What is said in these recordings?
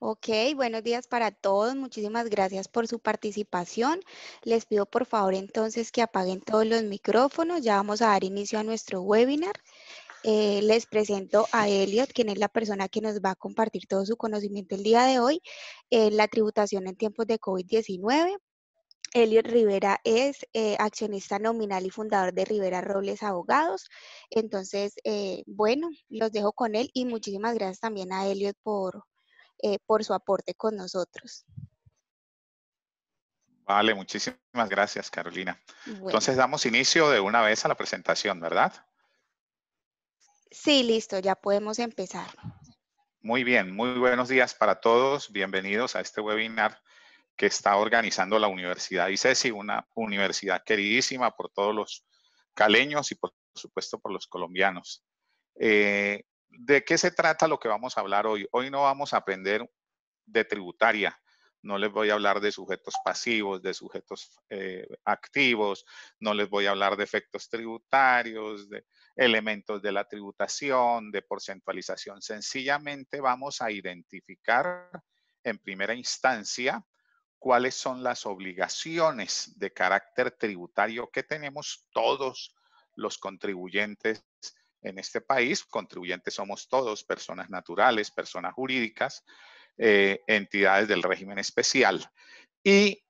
Ok, buenos días para todos. Muchísimas gracias por su participación. Les pido por favor entonces que apaguen todos los micrófonos. Ya vamos a dar inicio a nuestro webinar. Eh, les presento a Elliot, quien es la persona que nos va a compartir todo su conocimiento el día de hoy en la tributación en tiempos de COVID-19. Elliot Rivera es eh, accionista nominal y fundador de Rivera Robles Abogados. Entonces, eh, bueno, los dejo con él y muchísimas gracias también a Elliot por, eh, por su aporte con nosotros. Vale, muchísimas gracias, Carolina. Entonces damos inicio de una vez a la presentación, ¿verdad? Sí, listo, ya podemos empezar. Muy bien, muy buenos días para todos. Bienvenidos a este webinar que está organizando la Universidad ICESI, una universidad queridísima por todos los caleños y por supuesto por los colombianos. Eh, ¿De qué se trata lo que vamos a hablar hoy? Hoy no vamos a aprender de tributaria, no les voy a hablar de sujetos pasivos, de sujetos eh, activos, no les voy a hablar de efectos tributarios, de elementos de la tributación, de porcentualización. Sencillamente vamos a identificar en primera instancia cuáles son las obligaciones de carácter tributario que tenemos todos los contribuyentes en este país. Contribuyentes somos todos, personas naturales, personas jurídicas, eh, entidades del régimen especial. Y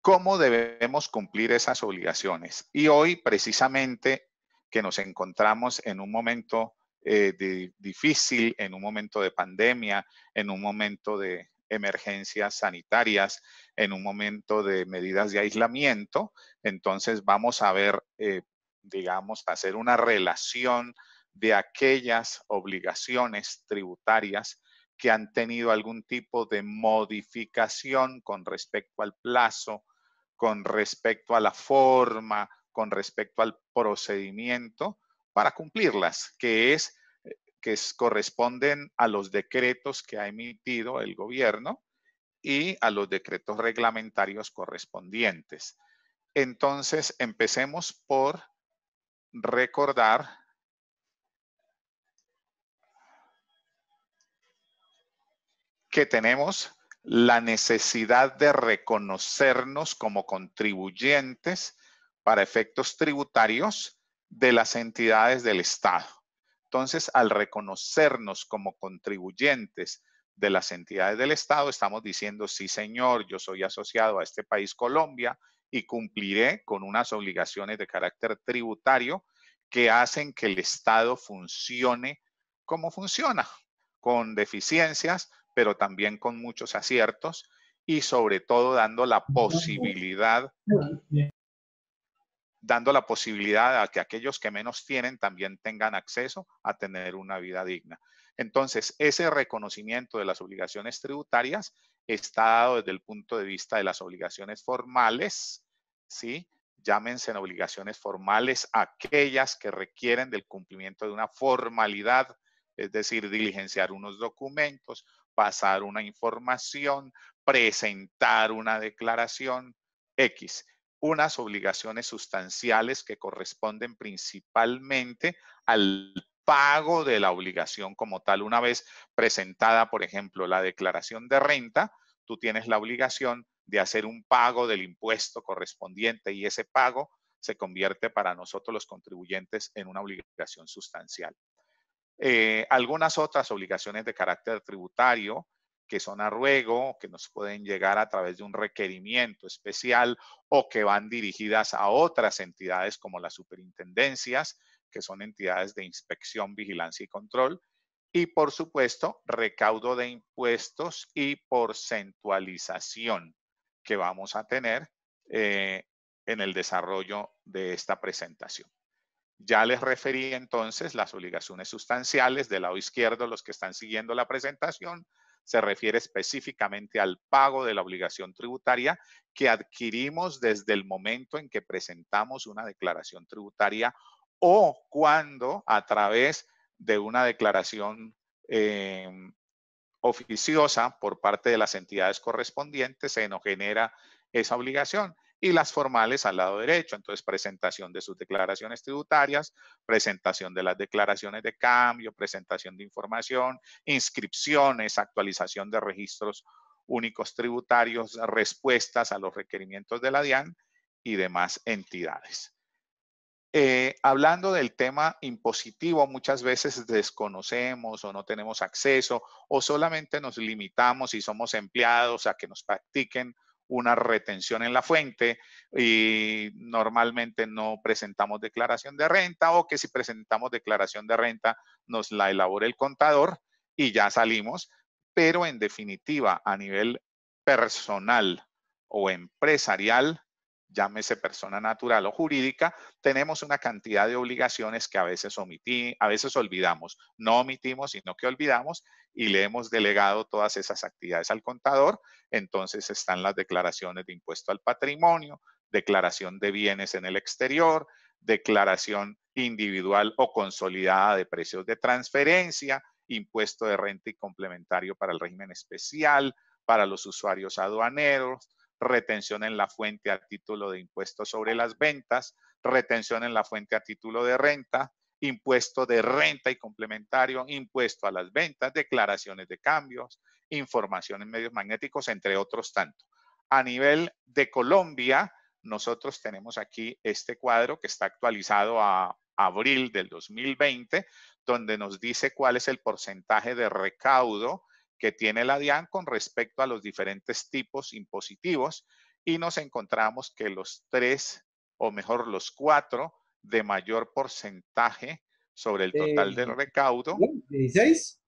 cómo debemos cumplir esas obligaciones. Y hoy, precisamente, que nos encontramos en un momento eh, difícil, en un momento de pandemia, en un momento de emergencias sanitarias, en un momento de medidas de aislamiento, entonces vamos a ver eh, digamos, hacer una relación de aquellas obligaciones tributarias que han tenido algún tipo de modificación con respecto al plazo, con respecto a la forma, con respecto al procedimiento para cumplirlas, que es eh, que corresponden a los decretos que ha emitido el gobierno y a los decretos reglamentarios correspondientes. Entonces, empecemos por recordar que tenemos la necesidad de reconocernos como contribuyentes para efectos tributarios de las entidades del Estado. Entonces, al reconocernos como contribuyentes de las entidades del Estado, estamos diciendo, sí señor, yo soy asociado a este país Colombia, y cumpliré con unas obligaciones de carácter tributario que hacen que el Estado funcione como funciona, con deficiencias, pero también con muchos aciertos y sobre todo dando la posibilidad dando la posibilidad a que aquellos que menos tienen también tengan acceso a tener una vida digna. Entonces, ese reconocimiento de las obligaciones tributarias está dado desde el punto de vista de las obligaciones formales, ¿sí? Llámense en obligaciones formales aquellas que requieren del cumplimiento de una formalidad, es decir, diligenciar unos documentos, pasar una información, presentar una declaración X. Unas obligaciones sustanciales que corresponden principalmente al pago de la obligación como tal. Una vez presentada, por ejemplo, la declaración de renta, tú tienes la obligación de hacer un pago del impuesto correspondiente y ese pago se convierte para nosotros los contribuyentes en una obligación sustancial. Eh, algunas otras obligaciones de carácter tributario que son a ruego, que nos pueden llegar a través de un requerimiento especial o que van dirigidas a otras entidades como las superintendencias, que son entidades de inspección, vigilancia y control, y por supuesto recaudo de impuestos y porcentualización que vamos a tener eh, en el desarrollo de esta presentación. Ya les referí entonces las obligaciones sustanciales del lado izquierdo, los que están siguiendo la presentación, se refiere específicamente al pago de la obligación tributaria que adquirimos desde el momento en que presentamos una declaración tributaria o cuando a través de una declaración em, oficiosa por parte de las entidades correspondientes se nos genera esa obligación y las formales al lado derecho. Entonces, presentación de sus declaraciones tributarias, presentación de las declaraciones de cambio, presentación de información, inscripciones, actualización de registros únicos tributarios, respuestas a los requerimientos de la DIAN y demás entidades. Eh, hablando del tema impositivo, muchas veces desconocemos o no tenemos acceso o solamente nos limitamos y somos empleados a que nos practiquen una retención en la fuente y normalmente no presentamos declaración de renta o que si presentamos declaración de renta nos la elabora el contador y ya salimos, pero en definitiva a nivel personal o empresarial llámese persona natural o jurídica, tenemos una cantidad de obligaciones que a veces a veces olvidamos, no omitimos, sino que olvidamos y le hemos delegado todas esas actividades al contador. Entonces están las declaraciones de impuesto al patrimonio, declaración de bienes en el exterior, declaración individual o consolidada de precios de transferencia, impuesto de renta y complementario para el régimen especial, para los usuarios aduaneros, retención en la fuente a título de impuestos sobre las ventas, retención en la fuente a título de renta, impuesto de renta y complementario, impuesto a las ventas, declaraciones de cambios, información en medios magnéticos, entre otros tanto. A nivel de Colombia, nosotros tenemos aquí este cuadro que está actualizado a abril del 2020, donde nos dice cuál es el porcentaje de recaudo que tiene la DIAN con respecto a los diferentes tipos impositivos y nos encontramos que los tres, o mejor los cuatro, de mayor porcentaje sobre el eh, total del recaudo. ¿16?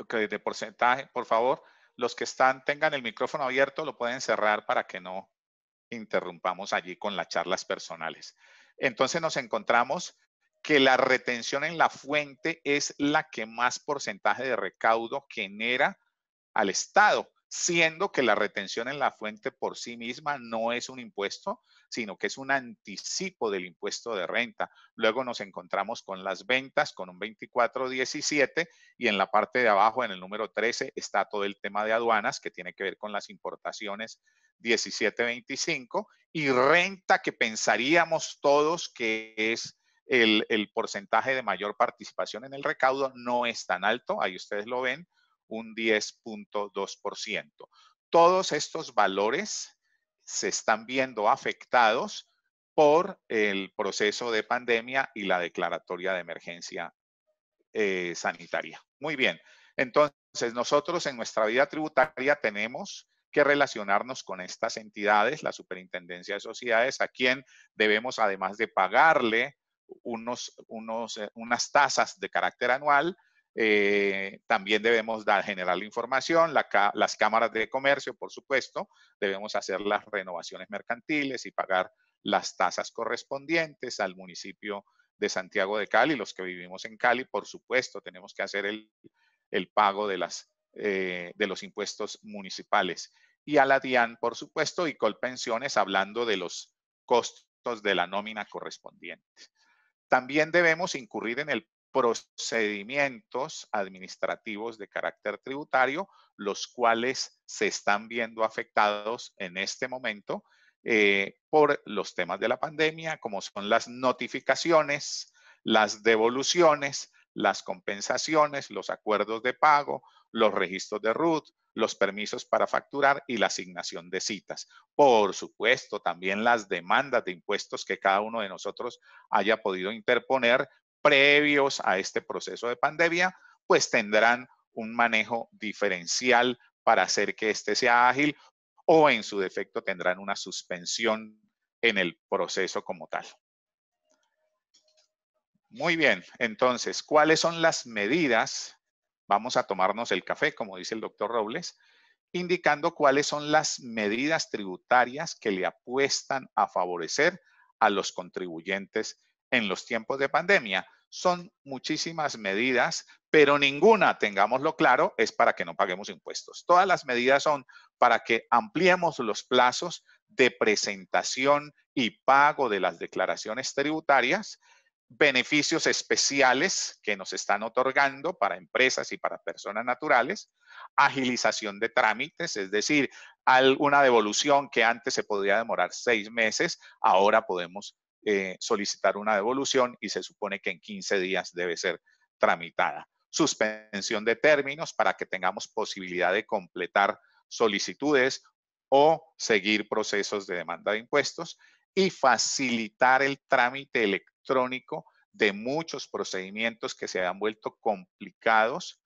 Okay, de porcentaje, por favor, los que están, tengan el micrófono abierto, lo pueden cerrar para que no interrumpamos allí con las charlas personales. Entonces nos encontramos que la retención en la fuente es la que más porcentaje de recaudo genera al Estado, siendo que la retención en la fuente por sí misma no es un impuesto, sino que es un anticipo del impuesto de renta. Luego nos encontramos con las ventas con un 24-17, y en la parte de abajo, en el número 13, está todo el tema de aduanas que tiene que ver con las importaciones 17.25 y renta que pensaríamos todos que es el, porcentaje de mayor participación en el recaudo no es tan alto, ahí ustedes lo ven, un 10.2%. Todos estos valores se están viendo afectados por el proceso de pandemia y la declaratoria de emergencia eh, sanitaria. Muy bien, entonces nosotros en nuestra vida tributaria tenemos que relacionarnos con estas entidades, la Superintendencia de Sociedades, a quien debemos además de pagarle unos, eh, unas tasas de carácter anual. Eh, también debemos dar, generar la información, las cámaras de comercio, por supuesto, debemos hacer las renovaciones mercantiles y pagar las tasas correspondientes al municipio de Santiago de Cali. Los que vivimos en Cali, por supuesto, tenemos que hacer el, el pago de, las, eh, de los impuestos municipales. Y a la DIAN, por supuesto, y Colpensiones, hablando de los costos de la nómina correspondiente. También debemos incurrir en el procedimientos administrativos de carácter tributario, los cuales se están viendo afectados en este momento eh, por los temas de la pandemia, como son las notificaciones, las devoluciones, las compensaciones, los acuerdos de pago, los registros de RUT, los permisos para facturar y la asignación de citas. Por supuesto, también las demandas de impuestos que cada uno de nosotros haya podido interponer previos a este proceso de pandemia, pues tendrán un manejo diferencial para hacer que este sea ágil o en su defecto tendrán una suspensión en el proceso como tal. Muy bien, entonces, ¿cuáles son las medidas vamos a tomarnos el café, como dice el doctor Robles, indicando cuáles son las medidas tributarias que le apuestan a favorecer a los contribuyentes en los tiempos de pandemia. Son muchísimas medidas, pero ninguna, tengámoslo claro, es para que no paguemos impuestos. Todas las medidas son para que ampliemos los plazos de presentación y pago de las declaraciones tributarias beneficios especiales que nos están otorgando para empresas y para personas naturales, agilización de trámites, es decir, alguna devolución que antes se podía demorar seis meses, ahora podemos eh, solicitar una devolución y se supone que en 15 días debe ser tramitada. Suspensión de términos para que tengamos posibilidad de completar solicitudes o seguir procesos de demanda de impuestos y facilitar el trámite electrónico electrónico de muchos procedimientos que se han vuelto complicados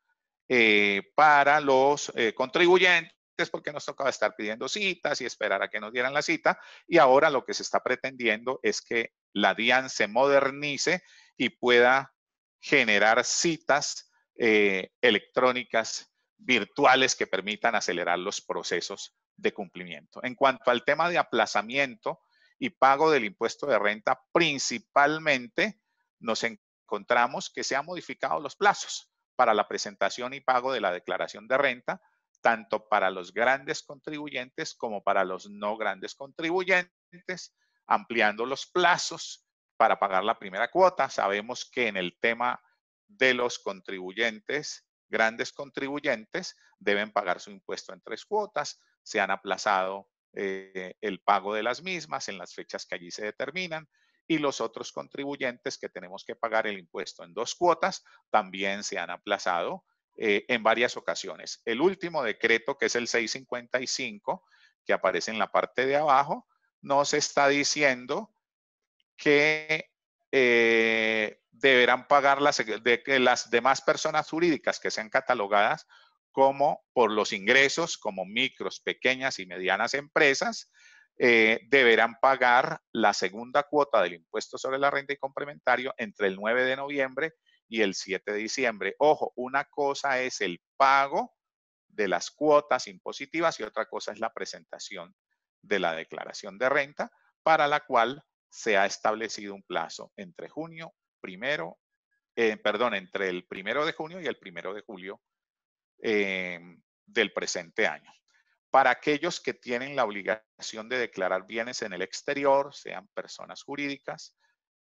eh, para los eh, contribuyentes porque nos tocaba estar pidiendo citas y esperar a que nos dieran la cita. Y ahora lo que se está pretendiendo es que la DIAN se modernice y pueda generar citas eh, electrónicas virtuales que permitan acelerar los procesos de cumplimiento. En cuanto al tema de aplazamiento, y pago del impuesto de renta, principalmente nos encontramos que se han modificado los plazos para la presentación y pago de la declaración de renta, tanto para los grandes contribuyentes como para los no grandes contribuyentes, ampliando los plazos para pagar la primera cuota. Sabemos que en el tema de los contribuyentes, grandes contribuyentes, deben pagar su impuesto en tres cuotas, se han aplazado eh, el pago de las mismas en las fechas que allí se determinan y los otros contribuyentes que tenemos que pagar el impuesto en dos cuotas también se han aplazado eh, en varias ocasiones. El último decreto, que es el 655, que aparece en la parte de abajo, nos está diciendo que eh, deberán pagar las, de, las demás personas jurídicas que sean catalogadas como por los ingresos, como micros, pequeñas y medianas empresas, eh, deberán pagar la segunda cuota del impuesto sobre la renta y complementario entre el 9 de noviembre y el 7 de diciembre. Ojo, una cosa es el pago de las cuotas impositivas y otra cosa es la presentación de la declaración de renta, para la cual se ha establecido un plazo entre junio primero, eh, perdón, entre el primero de junio y el primero de julio eh, del presente año. Para aquellos que tienen la obligación de declarar bienes en el exterior, sean personas jurídicas,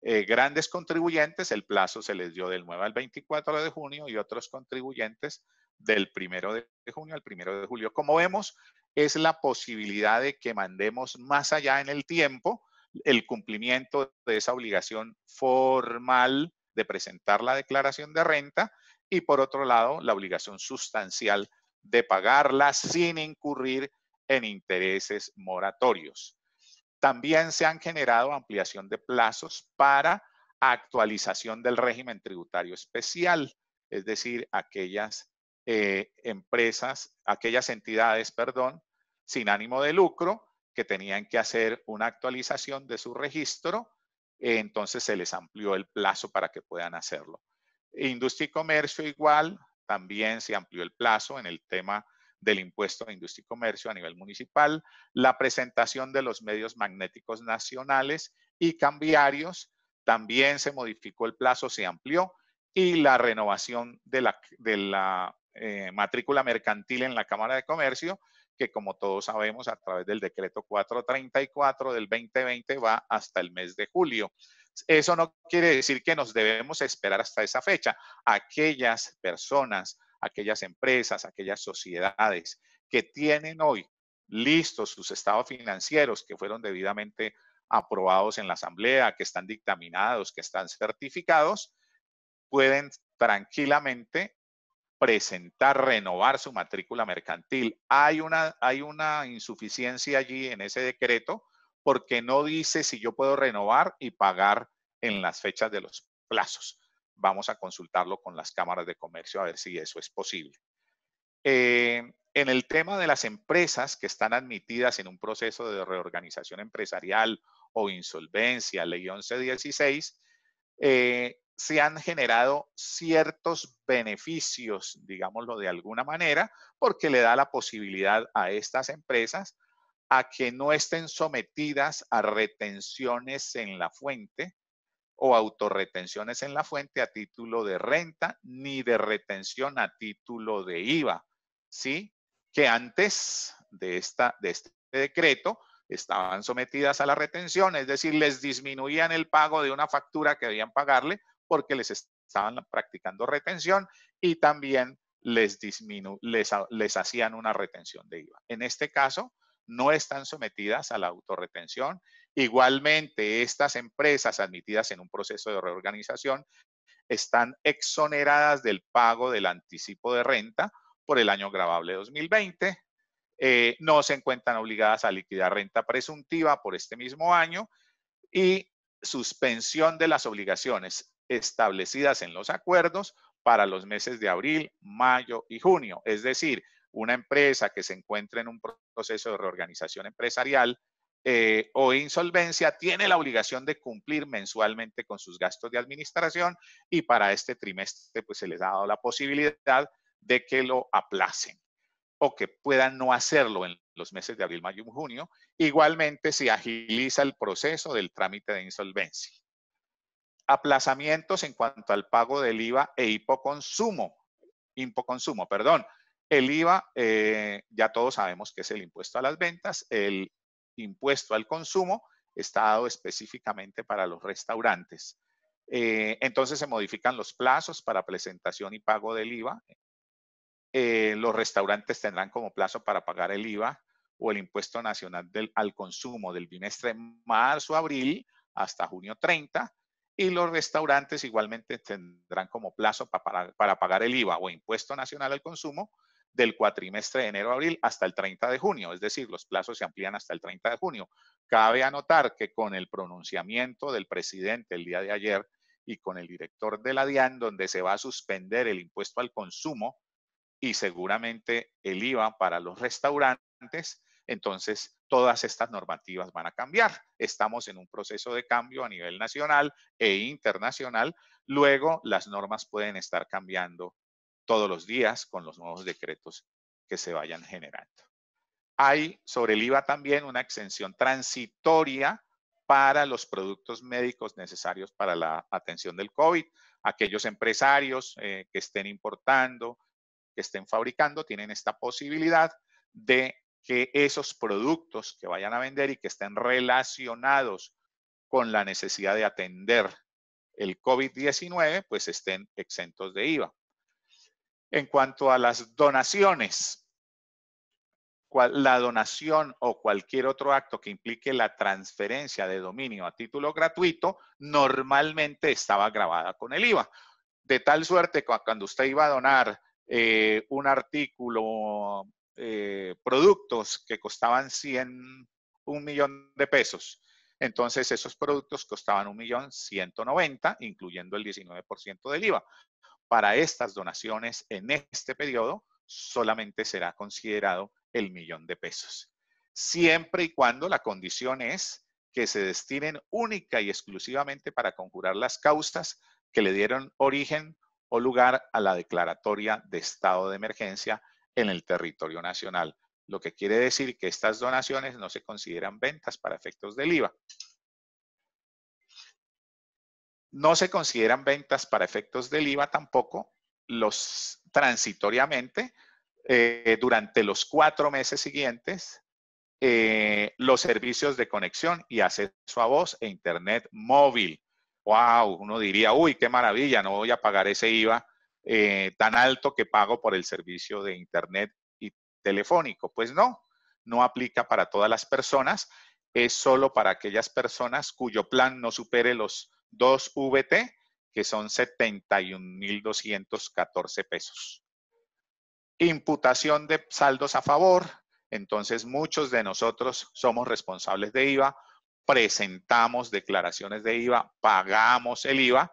eh, grandes contribuyentes, el plazo se les dio del 9 al 24 de junio y otros contribuyentes del 1 de junio al 1 de julio. Como vemos, es la posibilidad de que mandemos más allá en el tiempo el cumplimiento de esa obligación formal de presentar la declaración de renta y por otro lado, la obligación sustancial de pagarla sin incurrir en intereses moratorios. También se han generado ampliación de plazos para actualización del régimen tributario especial, es decir, aquellas eh, empresas, aquellas entidades, perdón, sin ánimo de lucro que tenían que hacer una actualización de su registro, entonces se les amplió el plazo para que puedan hacerlo. Industria y comercio igual, también se amplió el plazo en el tema del impuesto de industria y comercio a nivel municipal, la presentación de los medios magnéticos nacionales y cambiarios, también se modificó el plazo, se amplió, y la renovación de la, eh, matrícula mercantil en la Cámara de Comercio, que como todos sabemos a través del decreto 434 del 2020 va hasta el mes de julio. Eso no quiere decir que nos debemos esperar hasta esa fecha. Aquellas personas, aquellas empresas, aquellas sociedades que tienen hoy listos sus estados financieros que fueron debidamente aprobados en la asamblea, que están dictaminados, que están certificados, pueden tranquilamente presentar, renovar su matrícula mercantil. Hay una, hay una insuficiencia allí en ese decreto porque no dice si yo puedo renovar y pagar en las fechas de los plazos. Vamos a consultarlo con las cámaras de comercio a ver si eso es posible. Eh, en el tema de las empresas que están admitidas en un proceso de reorganización empresarial o insolvencia, ley 1116, eh, se han generado ciertos beneficios, digámoslo de alguna manera, porque le da la posibilidad a estas empresas a que no estén sometidas a retenciones en la fuente o autorretenciones en la fuente a título de renta ni de retención a título de IVA, ¿sí? Que antes de, de este decreto estaban sometidas a la retención, es decir, les disminuían el pago de una factura que debían pagarle porque les estaban practicando retención y también les, les hacían una retención de IVA. En este caso, no están sometidas a la autorretención. Igualmente, estas empresas admitidas en un proceso de reorganización están exoneradas del pago del anticipo de renta por el año grabable 2020. Eh, no se encuentran obligadas a liquidar renta presuntiva por este mismo año y suspensión de las obligaciones establecidas en los acuerdos para los meses de abril, mayo y junio. Es decir, una empresa que se encuentre en un proceso de reorganización empresarial eh, o insolvencia tiene la obligación de cumplir mensualmente con sus gastos de administración y para este trimestre pues se les ha dado la posibilidad de que lo aplacen o que puedan no hacerlo en los meses de abril, mayo y junio. Igualmente se agiliza el proceso del trámite de insolvencia. Aplazamientos en cuanto al pago del IVA e hipoconsumo, impoconsumo, perdón. El IVA, eh, ya todos sabemos que es el impuesto a las ventas, el impuesto al consumo está dado específicamente para los restaurantes. Eh, entonces se modifican los plazos para presentación y pago del IVA. Eh, los restaurantes tendrán como plazo para pagar el IVA o el impuesto nacional del, al consumo del bimestre marzo-abril hasta junio 30 y los restaurantes igualmente tendrán como plazo para, pagar el IVA o impuesto nacional al consumo del cuatrimestre de enero-abril hasta el 30 de junio, es decir, los plazos se amplían hasta el 30 de junio. Cabe anotar que con el pronunciamiento del presidente el día de ayer y con el director de la DIAN, donde se va a suspender el impuesto al consumo y seguramente el IVA para los restaurantes, entonces todas estas normativas van a cambiar. Estamos en un proceso de cambio a nivel nacional e internacional. Luego las normas pueden estar cambiando todos los días con los nuevos decretos que se vayan generando. Hay sobre el IVA también una exención transitoria para los productos médicos necesarios para la atención del COVID. Aquellos empresarios eh, que estén importando, que estén fabricando, tienen esta posibilidad de que esos productos que vayan a vender y que estén relacionados con la necesidad de atender el COVID-19, pues estén exentos de IVA en cuanto a las donaciones, la donación o cualquier otro acto que implique la transferencia de dominio a título gratuito, normalmente estaba grabada con el IVA. De tal suerte que cuando usted iba a donar eh, un artículo, eh, productos que costaban 100, un millón de pesos, entonces esos productos costaban un millón 190, incluyendo el 19% del IVA para estas donaciones en este periodo solamente será considerado el millón de pesos, siempre y cuando la condición es que se destinen única y exclusivamente para conjurar las causas que le dieron origen o lugar a la declaratoria de estado de emergencia en el territorio nacional, lo que quiere decir que estas donaciones no se consideran ventas para efectos del IVA. No se consideran ventas para efectos del IVA tampoco, los transitoriamente, eh, durante los cuatro meses siguientes, eh, los servicios de conexión y acceso a voz e internet móvil. ¡Wow! Uno diría, uy, qué maravilla, no voy a pagar ese IVA eh, tan alto que pago por el servicio de internet y telefónico. Pues no, no aplica para todas las personas, es solo para aquellas personas cuyo plan no supere los 2 VT, que son 71.214 pesos. Imputación de saldos a favor. Entonces, muchos de nosotros somos responsables de IVA, presentamos declaraciones de IVA, pagamos el IVA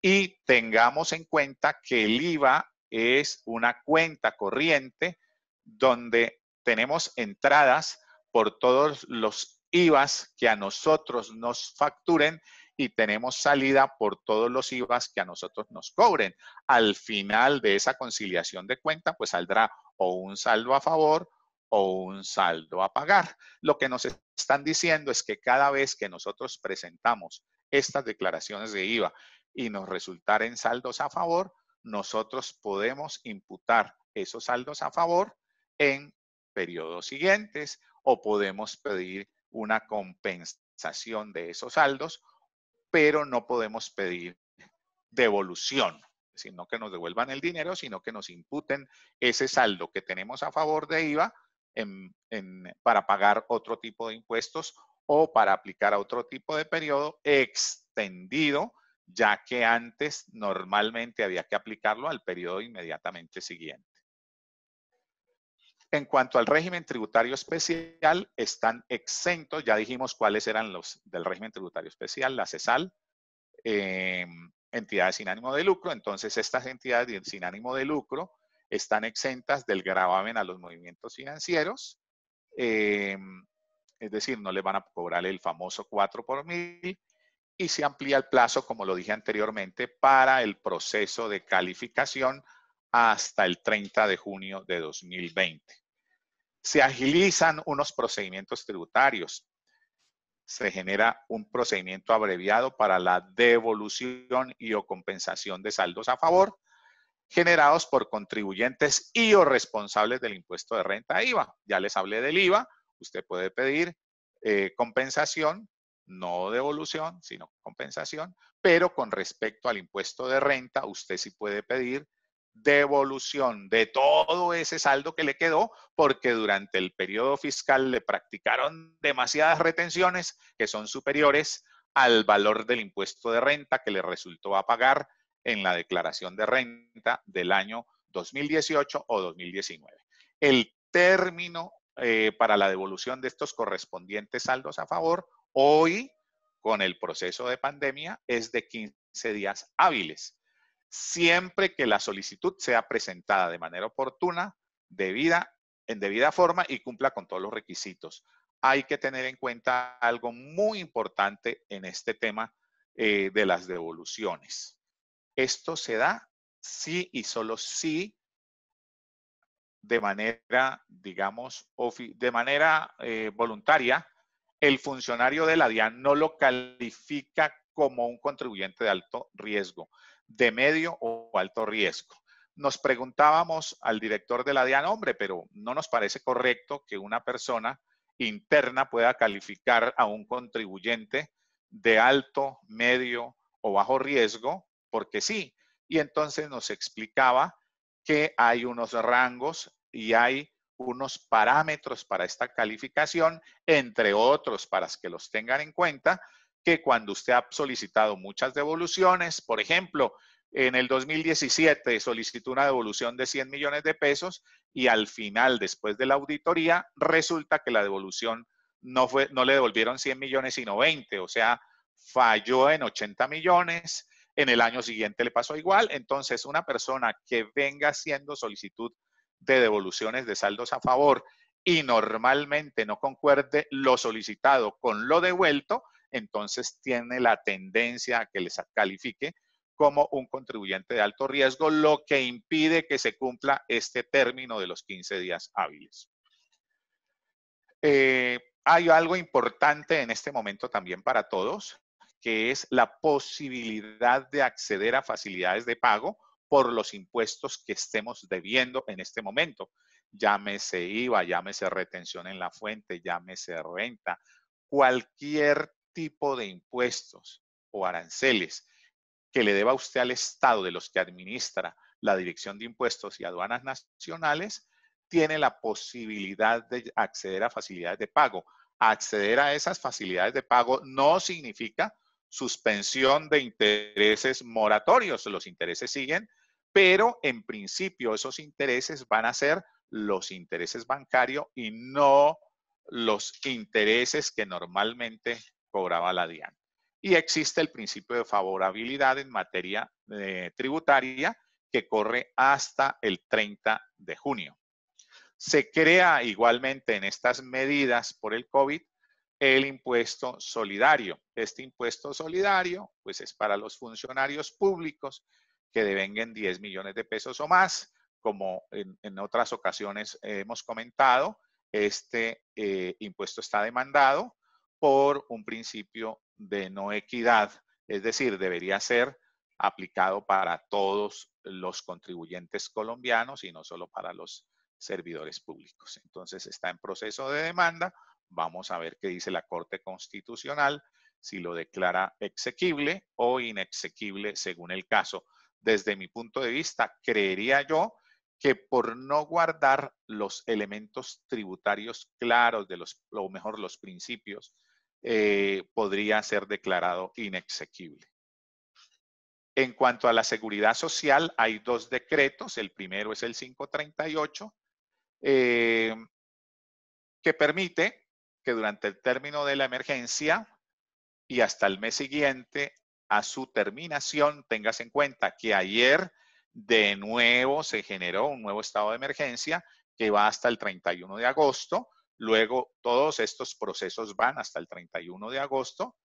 y tengamos en cuenta que el IVA es una cuenta corriente donde tenemos entradas por todos los IVAs que a nosotros nos facturen y tenemos salida por todos los IVAs que a nosotros nos cobren. Al final de esa conciliación de cuenta, pues saldrá o un saldo a favor o un saldo a pagar. Lo que nos están diciendo es que cada vez que nosotros presentamos estas declaraciones de IVA y nos resultar en saldos a favor, nosotros podemos imputar esos saldos a favor en periodos siguientes o podemos pedir una compensación de esos saldos pero no podemos pedir devolución, sino que nos devuelvan el dinero, sino que nos imputen ese saldo que tenemos a favor de IVA para pagar otro tipo de impuestos o para aplicar a otro tipo de periodo extendido, ya que antes normalmente había que aplicarlo al periodo inmediatamente siguiente. En cuanto al régimen tributario especial, están exentos, ya dijimos cuáles eran los del régimen tributario especial, la CESAL, em, entidades sin ánimo de lucro, entonces estas entidades sin ánimo de lucro están exentas del gravamen a los movimientos financieros, em, es decir, no le van a cobrar el famoso 4 por mil y se amplía el plazo, como lo dije anteriormente, para el proceso de calificación hasta el 30 de junio de 2020. Se agilizan unos procedimientos tributarios. Se genera un procedimiento abreviado para la devolución y o compensación de saldos a favor generados por contribuyentes y o responsables del impuesto de renta IVA. Ya les hablé del IVA. Usted puede pedir eh, compensación, no devolución, sino compensación, pero con respecto al impuesto de renta, usted sí puede pedir devolución de todo ese saldo que le quedó porque durante el periodo fiscal le practicaron demasiadas retenciones que son superiores al valor del impuesto de renta que le resultó a pagar en la declaración de renta del año 2018 o 2019. El término eh, para la devolución de estos correspondientes saldos a favor hoy con el proceso de pandemia es de 15 días hábiles siempre que la solicitud sea presentada de manera oportuna, debida, en debida forma y cumpla con todos los requisitos. Hay que tener en cuenta algo muy importante en este tema eh, de las devoluciones. Esto se da sí y solo sí de manera, digamos, de manera eh, voluntaria, el funcionario de la DIAN no lo califica como un contribuyente de alto riesgo de medio o alto riesgo. Nos preguntábamos al director de la DIAN, hombre, pero no nos parece correcto que una persona interna pueda calificar a un contribuyente de alto, medio o bajo riesgo, porque sí. Y entonces nos explicaba que hay unos rangos y hay unos parámetros para esta calificación, entre otros para que los tengan en cuenta, que cuando usted ha solicitado muchas devoluciones, por ejemplo, en el 2017 solicitó una devolución de 100 millones de pesos y al final, después de la auditoría, resulta que la devolución no, fue, no le devolvieron 100 millones sino 20, o sea, falló en 80 millones, en el año siguiente le pasó igual, entonces una persona que venga haciendo solicitud de devoluciones de saldos a favor y normalmente no concuerde lo solicitado con lo devuelto, entonces tiene la tendencia a que les califique como un contribuyente de alto riesgo, lo que impide que se cumpla este término de los 15 días hábiles. Eh, hay algo importante en este momento también para todos, que es la posibilidad de acceder a facilidades de pago por los impuestos que estemos debiendo en este momento. Llámese IVA, llámese retención en la fuente, llámese renta, cualquier tipo de impuestos o aranceles que le deba usted al Estado de los que administra la Dirección de Impuestos y Aduanas Nacionales, tiene la posibilidad de acceder a facilidades de pago. Acceder a esas facilidades de pago no significa suspensión de intereses moratorios. Los intereses siguen, pero en principio esos intereses van a ser los intereses bancarios y no los intereses que normalmente cobraba la DIAN. Y existe el principio de favorabilidad en materia eh, tributaria que corre hasta el 30 de junio. Se crea igualmente en estas medidas por el COVID el impuesto solidario. Este impuesto solidario pues es para los funcionarios públicos que devengan 10 millones de pesos o más. Como en, otras ocasiones hemos comentado, este eh, impuesto está demandado por un principio de no equidad, es decir, debería ser aplicado para todos los contribuyentes colombianos y no solo para los servidores públicos. Entonces está en proceso de demanda, vamos a ver qué dice la Corte Constitucional, si lo declara exequible o inexequible según el caso. Desde mi punto de vista, creería yo que por no guardar los elementos tributarios claros de los, o mejor, los principios, eh, podría ser declarado inexequible. En cuanto a la seguridad social, hay dos decretos. El primero es el 538, eh, que permite que durante el término de la emergencia y hasta el mes siguiente a su terminación, tengas en cuenta que ayer de nuevo se generó un nuevo estado de emergencia que va hasta el 31 de agosto. Luego, todos estos procesos van hasta el 31 de agosto.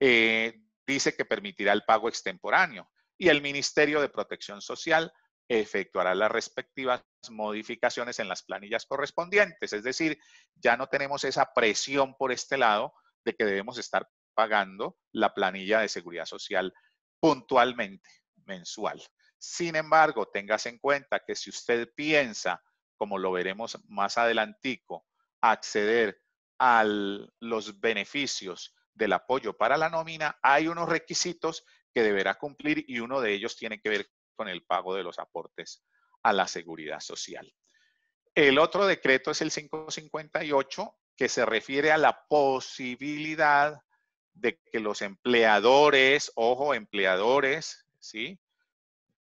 Eh, dice que permitirá el pago extemporáneo y el Ministerio de Protección Social efectuará las respectivas modificaciones en las planillas correspondientes. Es decir, ya no tenemos esa presión por este lado de que debemos estar pagando la planilla de seguridad social puntualmente, mensual. Sin embargo, tengas en cuenta que si usted piensa, como lo veremos más adelantico, acceder a los beneficios del apoyo para la nómina, hay unos requisitos que deberá cumplir y uno de ellos tiene que ver con el pago de los aportes a la seguridad social. El otro decreto es el 558 que se refiere a la posibilidad de que los empleadores, ojo, empleadores, ¿sí?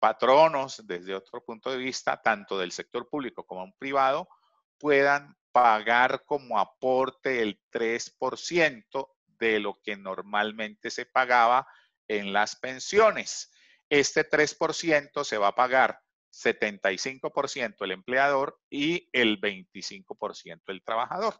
patronos desde otro punto de vista, tanto del sector público como un privado, puedan pagar como aporte el 3% de lo que normalmente se pagaba en las pensiones. Este 3% se va a pagar 75% el empleador y el 25% el trabajador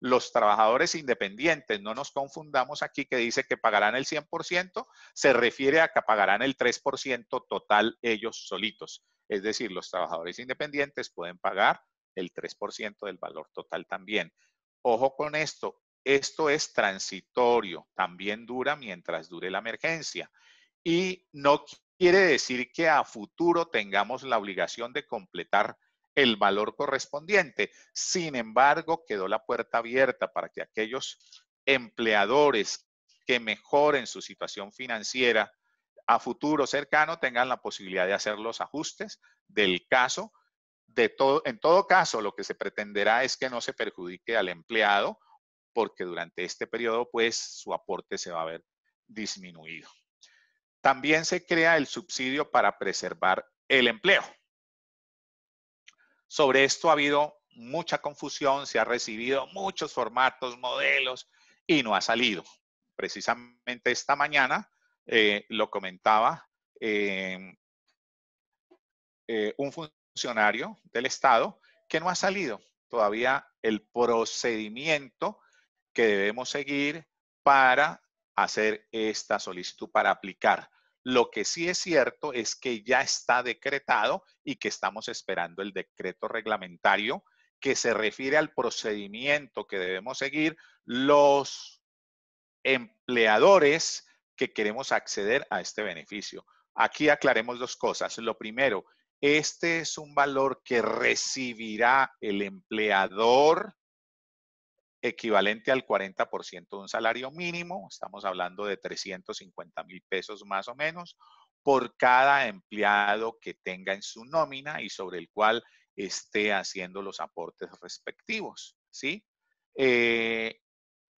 los trabajadores independientes, no nos confundamos aquí que dice que pagarán el 100%, se refiere a que pagarán el 3% total ellos solitos. Es decir, los trabajadores independientes pueden pagar el 3% del valor total también. Ojo con esto, esto es transitorio, también dura mientras dure la emergencia y no quiere decir que a futuro tengamos la obligación de completar el valor correspondiente. Sin embargo, quedó la puerta abierta para que aquellos empleadores que mejoren su situación financiera a futuro cercano tengan la posibilidad de hacer los ajustes del caso. De todo, en todo caso, lo que se pretenderá es que no se perjudique al empleado porque durante este periodo, pues, su aporte se va a ver disminuido. También se crea el subsidio para preservar el empleo. Sobre esto ha habido mucha confusión, se ha recibido muchos formatos, modelos y no ha salido. Precisamente esta mañana eh, lo comentaba em, eh, un funcionario del Estado que no ha salido todavía el procedimiento que debemos seguir para hacer esta solicitud, para aplicar. Lo que sí es cierto es que ya está decretado y que estamos esperando el decreto reglamentario que se refiere al procedimiento que debemos seguir los empleadores que queremos acceder a este beneficio. Aquí aclaremos dos cosas. Lo primero, este es un valor que recibirá el empleador equivalente al 40% de un salario mínimo, estamos hablando de 350 mil pesos más o menos, por cada empleado que tenga en su nómina y sobre el cual esté haciendo los aportes respectivos, ¿sí? Eh,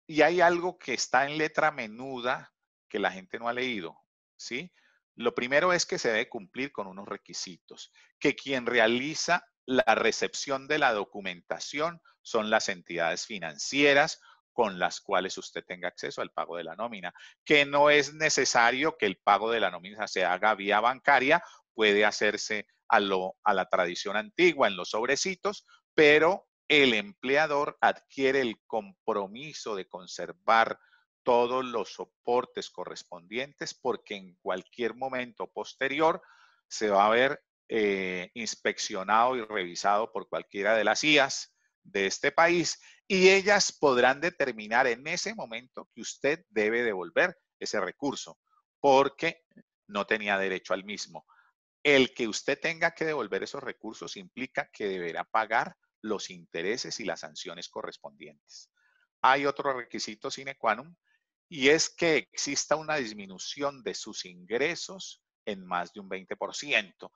y hay algo que está en letra menuda que la gente no ha leído, ¿sí? Lo primero es que se debe cumplir con unos requisitos, que quien realiza la recepción de la documentación son las entidades financieras con las cuales usted tenga acceso al pago de la nómina, que no es necesario que el pago de la nómina se haga vía bancaria, puede hacerse a, lo, a la tradición antigua en los sobrecitos, pero el empleador adquiere el compromiso de conservar todos los soportes correspondientes porque en cualquier momento posterior se va a ver eh, inspeccionado y revisado por cualquiera de las IAS de este país y ellas podrán determinar en ese momento que usted debe devolver ese recurso porque no tenía derecho al mismo. El que usted tenga que devolver esos recursos implica que deberá pagar los intereses y las sanciones correspondientes. Hay otro requisito sine qua non y es que exista una disminución de sus ingresos en más de un 20%.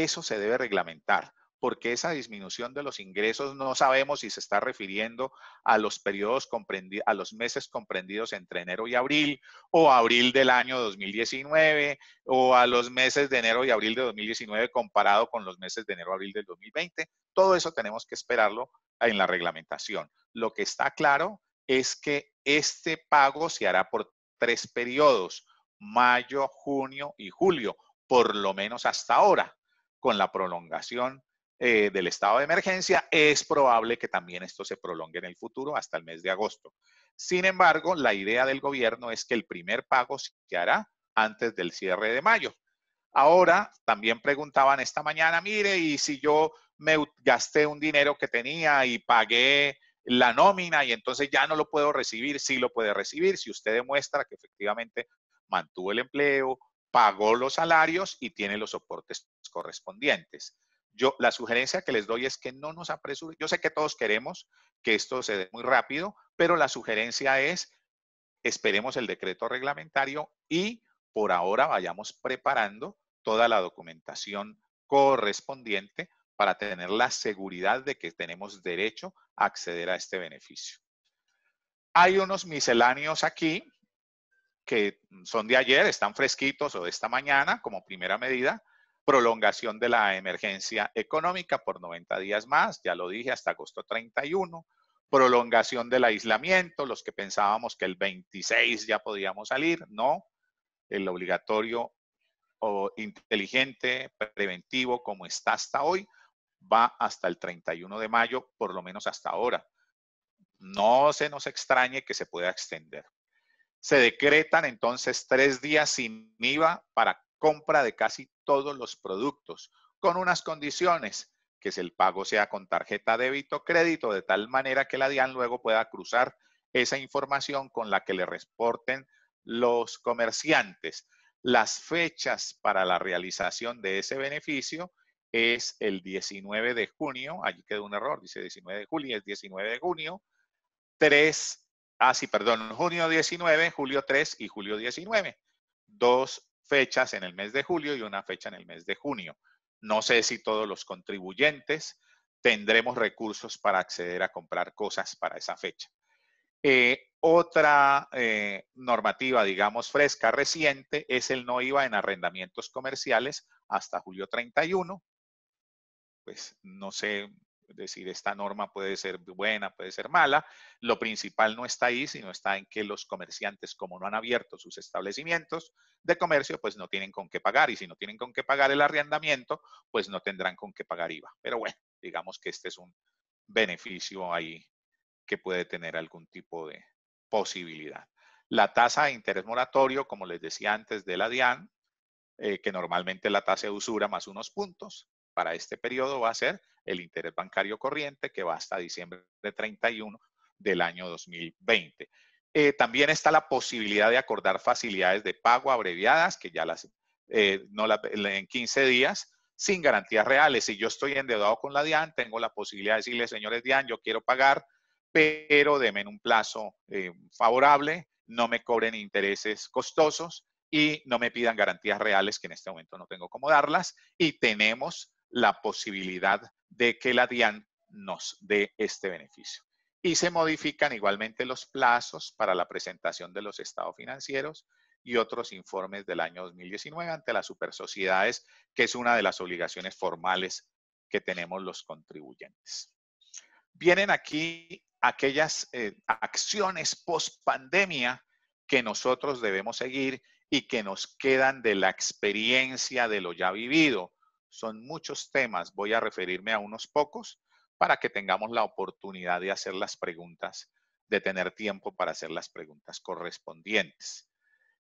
Eso se debe reglamentar porque esa disminución de los ingresos no sabemos si se está refiriendo a los periodos comprendidos, a los meses comprendidos entre enero y abril, o abril del año 2019, o a los meses de enero y abril de 2019 comparado con los meses de enero y abril del 2020. Todo eso tenemos que esperarlo en la reglamentación. Lo que está claro es que este pago se hará por tres periodos, mayo, junio y julio, por lo menos hasta ahora con la prolongación eh, del estado de emergencia, es probable que también esto se prolongue en el futuro hasta el mes de agosto. Sin embargo, la idea del gobierno es que el primer pago se hará antes del cierre de mayo. Ahora, también preguntaban esta mañana, mire, y si yo me gasté un dinero que tenía y pagué la nómina y entonces ya no lo puedo recibir, sí lo puede recibir si usted demuestra que efectivamente mantuvo el empleo, pagó los salarios y tiene los soportes correspondientes. Yo, la sugerencia que les doy es que no nos apresure. Yo sé que todos queremos que esto se dé muy rápido, pero la sugerencia es esperemos el decreto reglamentario y por ahora vayamos preparando toda la documentación correspondiente para tener la seguridad de que tenemos derecho a acceder a este beneficio. Hay unos misceláneos aquí que son de ayer, están fresquitos o de esta mañana como primera medida prolongación de la emergencia económica por 90 días más, ya lo dije, hasta agosto 31, prolongación del aislamiento, los que pensábamos que el 26 ya podíamos salir, no, el obligatorio o inteligente, preventivo, como está hasta hoy, va hasta el 31 de mayo, por lo menos hasta ahora. No se nos extrañe que se pueda extender. Se decretan entonces tres días sin IVA para compra de casi todos los productos, con unas condiciones, que el pago sea con tarjeta débito o crédito, de tal manera que la DIAN luego pueda cruzar esa información con la que le reporten los comerciantes. Las fechas para la realización de ese beneficio es el 19 de junio, allí quedó un error, dice 19 de julio, es 19 de junio, 3, ah sí, perdón, junio 19, julio 3 y julio 19, dos fechas en el mes de julio y una fecha en el mes de junio. No sé si todos los contribuyentes tendremos recursos para acceder a comprar cosas para esa fecha. Eh, otra eh, normativa, digamos, fresca, reciente, es el no IVA en arrendamientos comerciales hasta julio 31. Pues no sé, es decir, esta norma puede ser buena, puede ser mala. Lo principal no está ahí, sino está en que los comerciantes, como no han abierto sus establecimientos de comercio, pues no tienen con qué pagar. Y si no tienen con qué pagar el arrendamiento, pues no tendrán con qué pagar IVA. Pero bueno, digamos que este es un beneficio ahí que puede tener algún tipo de posibilidad. La tasa de interés moratorio, como les decía antes, de la DIAN, eh, que normalmente la tasa de usura más unos puntos, para este periodo va a ser el interés bancario corriente que va hasta diciembre de 31 del año 2020. Eh, también está la posibilidad de acordar facilidades de pago abreviadas, que ya las, eh, no las en 15 días, sin garantías reales. Si yo estoy endeudado con la DIAN, tengo la posibilidad de decirle, señores DIAN, yo quiero pagar, pero deme en un plazo eh, favorable, no me cobren intereses costosos y no me pidan garantías reales que en este momento no tengo cómo darlas. Y tenemos la posibilidad de que la DIAN nos dé este beneficio. Y se modifican igualmente los plazos para la presentación de los estados financieros y otros informes del año 2019 ante las supersociedades, que es una de las obligaciones formales que tenemos los contribuyentes. Vienen aquí aquellas eh, acciones post pandemia que nosotros debemos seguir y que nos quedan de la experiencia de lo ya vivido. Son muchos temas, voy a referirme a unos pocos para que tengamos la oportunidad de hacer las preguntas, de tener tiempo para hacer las preguntas correspondientes.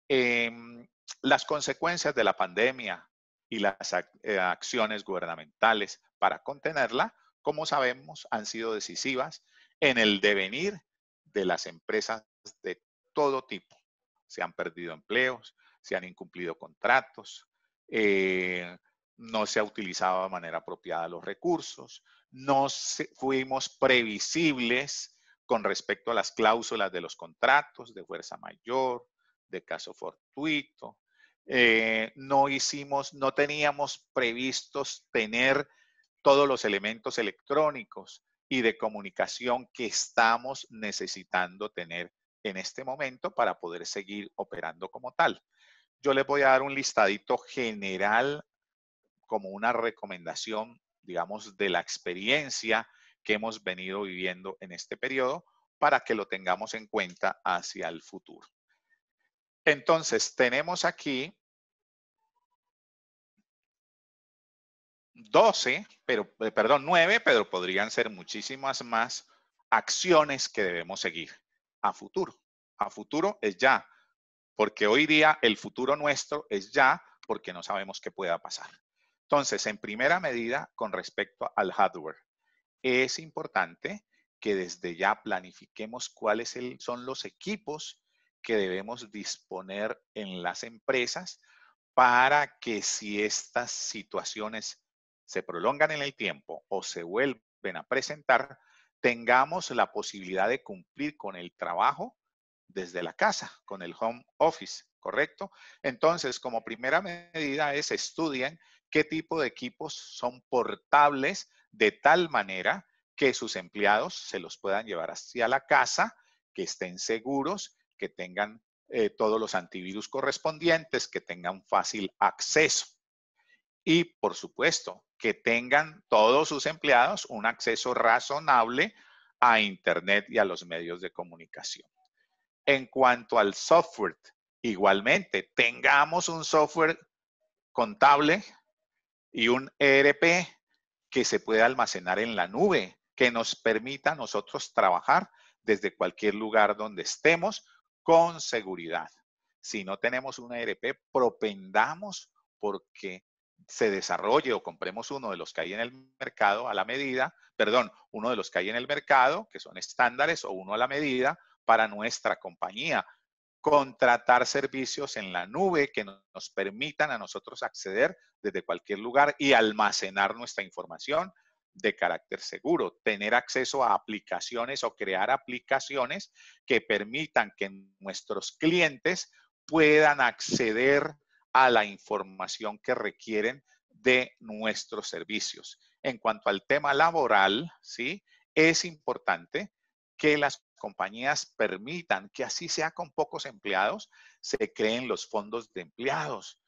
Em, las consecuencias de la pandemia y las eh, acciones gubernamentales para contenerla, como sabemos, han sido decisivas en el devenir de las empresas de todo tipo. Se han perdido empleos, se han incumplido contratos, eh, no se ha utilizado de manera apropiada los recursos, no fuimos previsibles con respecto a las cláusulas de los contratos de fuerza mayor, de caso fortuito, eh, no hicimos, no teníamos previstos tener todos los elementos electrónicos y de comunicación que estamos necesitando tener en este momento para poder seguir operando como tal. Yo les voy a dar un listadito general como una recomendación, digamos, de la experiencia que hemos venido viviendo en este periodo para que lo tengamos en cuenta hacia el futuro. Entonces, tenemos aquí 12, pero, eh, perdón, 9, pero podrían ser muchísimas más acciones que debemos seguir a futuro. A futuro es ya, porque hoy día el futuro nuestro es ya, porque no sabemos qué pueda pasar. Entonces, en primera medida, con respecto al hardware, es importante que desde ya planifiquemos cuáles son los equipos que debemos disponer en las empresas para que si estas situaciones se prolongan en el tiempo o se vuelven a presentar, tengamos la posibilidad de cumplir con el trabajo desde la casa, con el home office, ¿correcto? Entonces, como primera medida es estudien qué tipo de equipos son portables de tal manera que sus empleados se los puedan llevar hacia la casa, que estén seguros, que tengan eh, todos los antivirus correspondientes, que tengan fácil acceso. Y, por supuesto, que tengan todos sus empleados un acceso razonable a Internet y a los medios de comunicación. En cuanto al software, igualmente, tengamos un software contable y un ERP que se pueda almacenar en la nube, que nos permita nosotros trabajar desde cualquier lugar donde estemos con seguridad. Si no tenemos un ERP, propendamos porque se desarrolle o compremos uno de los que hay en el mercado a la medida, perdón, uno de los que hay en el mercado, que son estándares, o uno a la medida para nuestra compañía, contratar servicios en la nube que nos permitan a nosotros acceder desde cualquier lugar y almacenar nuestra información de carácter seguro, tener acceso a aplicaciones o crear aplicaciones que permitan que nuestros clientes puedan acceder a la información que requieren de nuestros servicios. En cuanto al tema laboral, ¿sí? Es importante que las compañías permitan que así sea con pocos empleados, se creen los fondos de empleados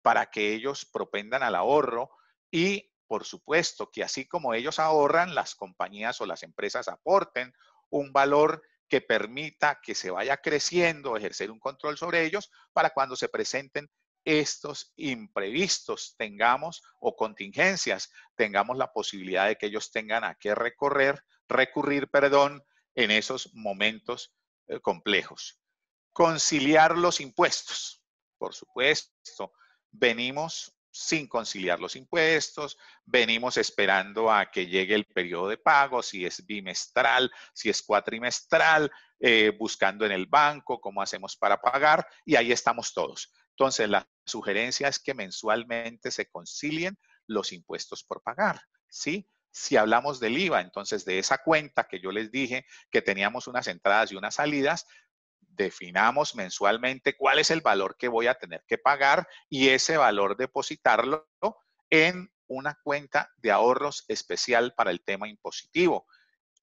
para que ellos propendan al ahorro y, por supuesto, que así como ellos ahorran, las compañías o las empresas aporten un valor que permita que se vaya creciendo, ejercer un control sobre ellos para cuando se presenten estos imprevistos tengamos o contingencias, tengamos la posibilidad de que ellos tengan a qué recorrer, recurrir, perdón, en esos momentos eh, complejos. Conciliar los impuestos. Por supuesto, venimos sin conciliar los impuestos, venimos esperando a que llegue el periodo de pago, si es bimestral, si es cuatrimestral, eh, buscando en el banco cómo hacemos para pagar y ahí estamos todos. Entonces, la sugerencia es que mensualmente se concilien los impuestos por pagar, ¿sí? si hablamos del IVA, entonces de esa cuenta que yo les dije que teníamos unas entradas y unas salidas, definamos mensualmente cuál es el valor que voy a tener que pagar y ese valor depositarlo en una cuenta de ahorros especial para el tema impositivo.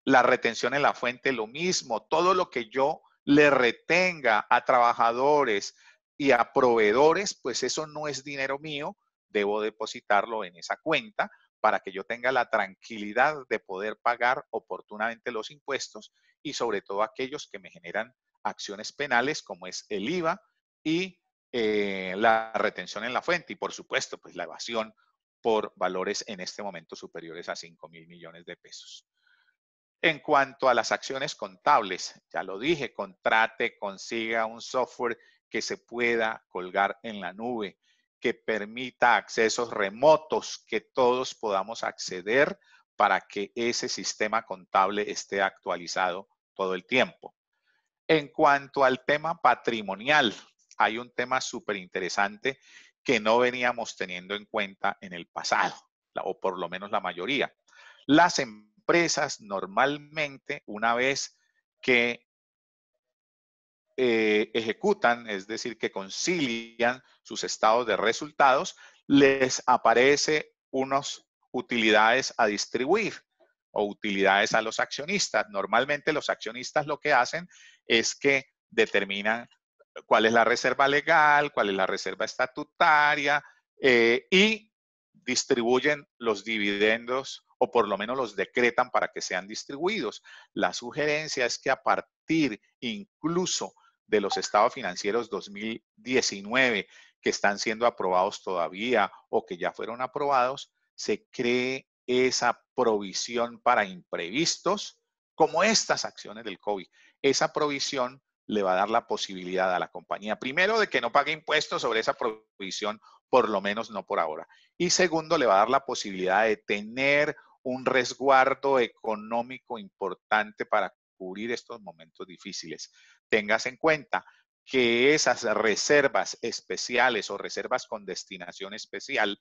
La retención en la fuente, lo mismo, todo lo que yo le retenga a trabajadores y a proveedores, pues eso no es dinero mío, debo depositarlo en esa cuenta para que yo tenga la tranquilidad de poder pagar oportunamente los impuestos y sobre todo aquellos que me generan acciones penales como es el IVA y eh, la retención en la fuente y por supuesto pues la evasión por valores en este momento superiores a 5 mil millones de pesos. En cuanto a las acciones contables, ya lo dije, contrate, consiga un software que se pueda colgar en la nube, que permita accesos remotos que todos podamos acceder para que ese sistema contable esté actualizado todo el tiempo. En cuanto al tema patrimonial, hay un tema súper interesante que no veníamos teniendo en cuenta en el pasado, o por lo menos la mayoría. Las empresas normalmente, una vez que eh, ejecutan, es decir, que concilian sus estados de resultados, les aparece unas utilidades a distribuir o utilidades a los accionistas. Normalmente los accionistas lo que hacen es que determinan cuál es la reserva legal, cuál es la reserva estatutaria eh, y distribuyen los dividendos o por lo menos los decretan para que sean distribuidos. La sugerencia es que a partir incluso de los estados financieros 2019 que están siendo aprobados todavía o que ya fueron aprobados, se cree esa provisión para imprevistos como estas acciones del COVID. Esa provisión le va a dar la posibilidad a la compañía, primero, de que no pague impuestos sobre esa provisión, por lo menos no por ahora. Y segundo, le va a dar la posibilidad de tener un resguardo económico importante para cubrir estos momentos difíciles. Tengas en cuenta que esas reservas especiales o reservas con destinación especial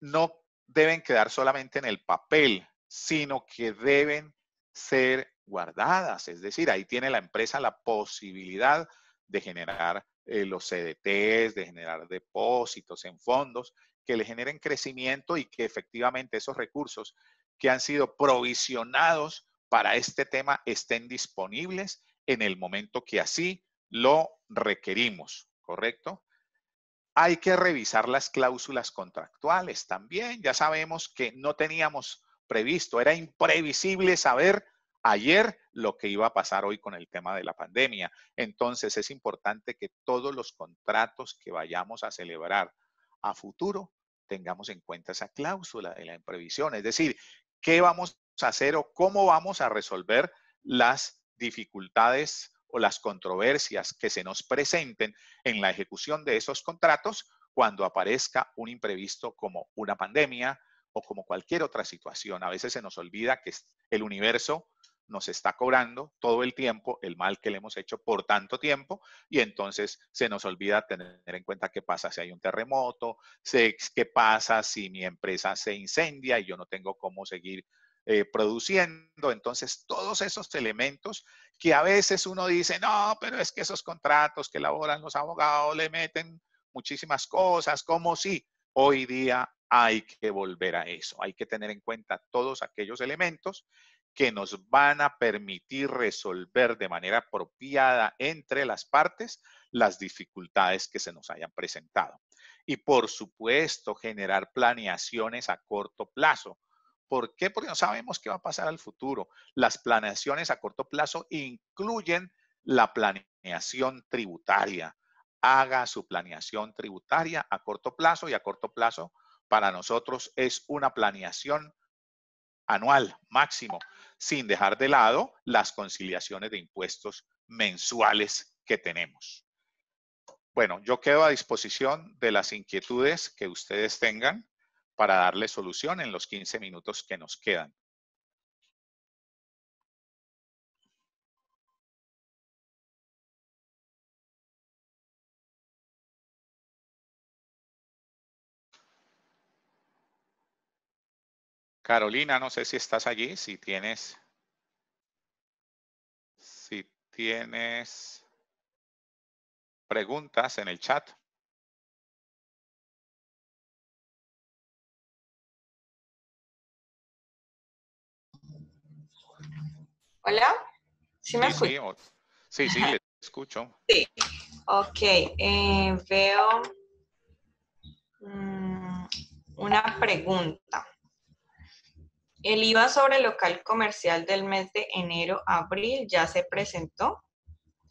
no deben quedar solamente en el papel, sino que deben ser guardadas. Es decir, ahí tiene la empresa la posibilidad de generar eh, los CDTs, de generar depósitos en fondos que le generen crecimiento y que efectivamente esos recursos que han sido provisionados para este tema estén disponibles en el momento que así lo requerimos, ¿correcto? Hay que revisar las cláusulas contractuales también. Ya sabemos que no teníamos previsto, era imprevisible saber ayer lo que iba a pasar hoy con el tema de la pandemia. Entonces es importante que todos los contratos que vayamos a celebrar a futuro tengamos en cuenta esa cláusula de la imprevisión. Es decir, ¿qué vamos cero cómo vamos a resolver las dificultades o las controversias que se nos presenten en la ejecución de esos contratos cuando aparezca un imprevisto como una pandemia o como cualquier otra situación. A veces se nos olvida que el universo nos está cobrando todo el tiempo el mal que le hemos hecho por tanto tiempo y entonces se nos olvida tener en cuenta qué pasa si hay un terremoto, qué pasa si mi empresa se incendia y yo no tengo cómo seguir eh, produciendo. Entonces, todos esos elementos que a veces uno dice, no, pero es que esos contratos que elaboran los abogados le meten muchísimas cosas, como si hoy día hay que volver a eso, hay que tener en cuenta todos aquellos elementos que nos van a permitir resolver de manera apropiada entre las partes las dificultades que se nos hayan presentado. Y por supuesto, generar planeaciones a corto plazo ¿Por qué? Porque no sabemos qué va a pasar al futuro. Las planeaciones a corto plazo incluyen la planeación tributaria. Haga su planeación tributaria a corto plazo y a corto plazo para nosotros es una planeación anual máximo, sin dejar de lado las conciliaciones de impuestos mensuales que tenemos. Bueno, yo quedo a disposición de las inquietudes que ustedes tengan para darle solución en los 15 minutos que nos quedan. Carolina, no sé si estás allí, si tienes, si tienes preguntas en el chat. Hola, ¿sí me Sí, sí, le escucho. Sí, ok, eh, veo mm, una pregunta. ¿El IVA sobre el local comercial del mes de enero-abril ya se presentó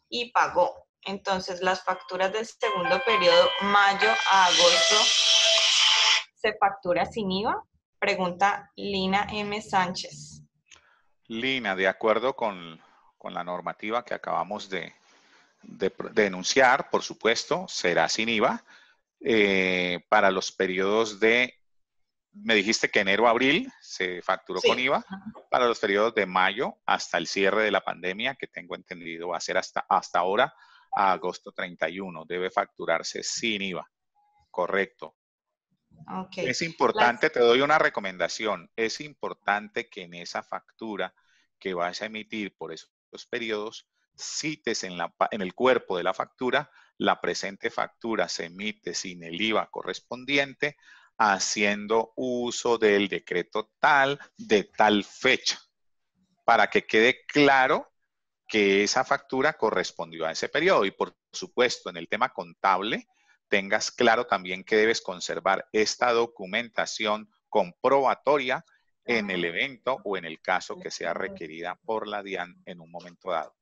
y pagó? Entonces, las facturas del segundo periodo, mayo a agosto, ¿se factura sin IVA? Pregunta Lina M. Sánchez. Lina, de acuerdo con, la normativa que acabamos de, denunciar, por supuesto, será sin IVA eh, para los periodos de, me dijiste que enero-abril se facturó con IVA, para los periodos de mayo hasta el cierre de la pandemia, que tengo entendido va a ser hasta, hasta ahora, agosto 31, debe facturarse sin IVA. Correcto. Es importante, te doy una recomendación, es importante que en esa factura que vas a emitir por esos periodos, cites en, la, en el cuerpo de la factura, la presente factura se emite sin el IVA correspondiente, haciendo uso del decreto tal de tal fecha, para que quede claro que esa factura correspondió a ese periodo. Y por supuesto, en el tema contable, tengas claro también que debes conservar esta documentación comprobatoria en el ah. evento o en el caso que sea requerida por la DIAN en un momento dado.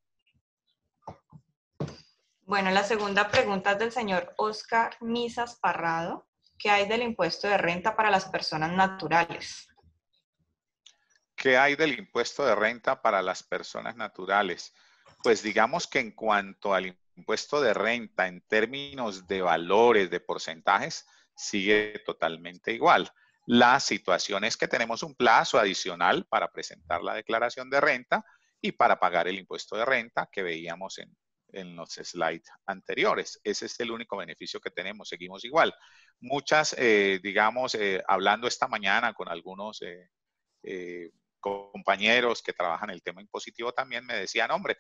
Bueno, la segunda pregunta es del señor Oscar Misas Parrado. ¿Qué hay del impuesto de renta para las personas naturales? ¿Qué hay del impuesto de renta para las personas naturales? Pues digamos que en cuanto al impuesto de renta, en términos de valores, de porcentajes, sigue totalmente igual. La situación es que tenemos un plazo adicional para presentar la declaración de renta y para pagar el impuesto de renta que veíamos en, los slides anteriores. Ese es el único beneficio que tenemos, seguimos igual. Muchas, eh, digamos, eh, hablando esta mañana con algunos eh, compañeros que trabajan el tema impositivo también me decían, hombre,